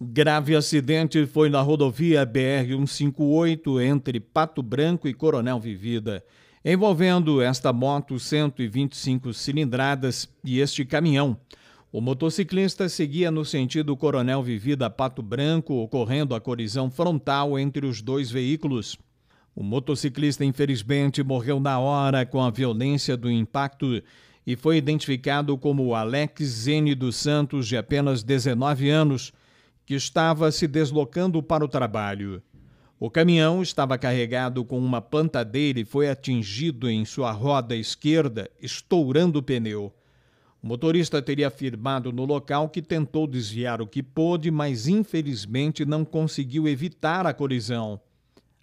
Grave acidente foi na rodovia BR-158 entre Pato Branco e Coronel Vivida, envolvendo esta moto 125 cilindradas e este caminhão. O motociclista seguia no sentido Coronel Vivida Pato Branco, ocorrendo a colisão frontal entre os dois veículos. O motociclista, infelizmente, morreu na hora com a violência do impacto e foi identificado como Alex Zene dos Santos, de apenas 19 anos que estava se deslocando para o trabalho. O caminhão estava carregado com uma plantadeira e foi atingido em sua roda esquerda, estourando o pneu. O motorista teria afirmado no local que tentou desviar o que pôde, mas infelizmente não conseguiu evitar a colisão.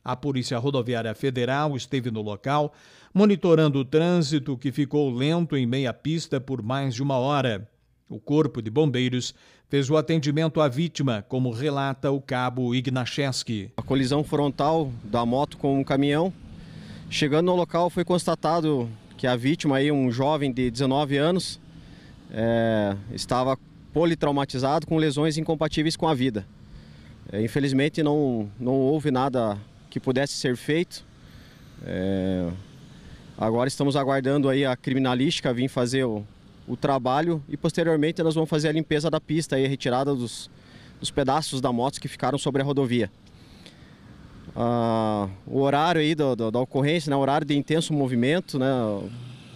A Polícia Rodoviária Federal esteve no local, monitorando o trânsito que ficou lento em meia pista por mais de uma hora. O Corpo de Bombeiros fez o atendimento à vítima, como relata o cabo Ignacheski. A colisão frontal da moto com um caminhão. Chegando no local foi constatado que a vítima, aí, um jovem de 19 anos, é, estava politraumatizado com lesões incompatíveis com a vida. É, infelizmente não, não houve nada que pudesse ser feito. É, agora estamos aguardando aí a criminalística vir fazer o, o trabalho e posteriormente nós vamos fazer a limpeza da pista e a retirada dos, dos pedaços da moto que ficaram sobre a rodovia. Ah, o horário aí do, do, da ocorrência, né, horário de intenso movimento, né,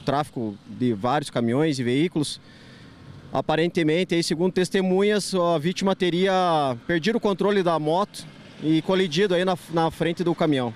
tráfego de vários caminhões e veículos. Aparentemente, aí, segundo testemunhas, a vítima teria perdido o controle da moto e colidido aí na, na frente do caminhão.